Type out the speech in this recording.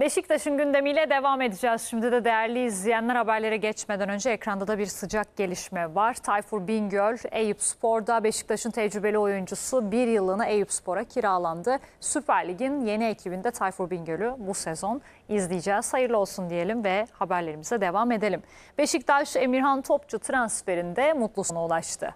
Beşiktaş'ın gündemiyle devam edeceğiz. Şimdi de değerli izleyenler haberlere geçmeden önce ekranda da bir sıcak gelişme var. Tayfur Bingöl, Eyüp Spor'da Beşiktaş'ın tecrübeli oyuncusu bir yılını Eyüp Spor'a kiralandı. Süper Lig'in yeni ekibinde Tayfur Bingöl'ü bu sezon izleyeceğiz. Hayırlı olsun diyelim ve haberlerimize devam edelim. Beşiktaş Emirhan Topçu transferinde mutlu sona ulaştı.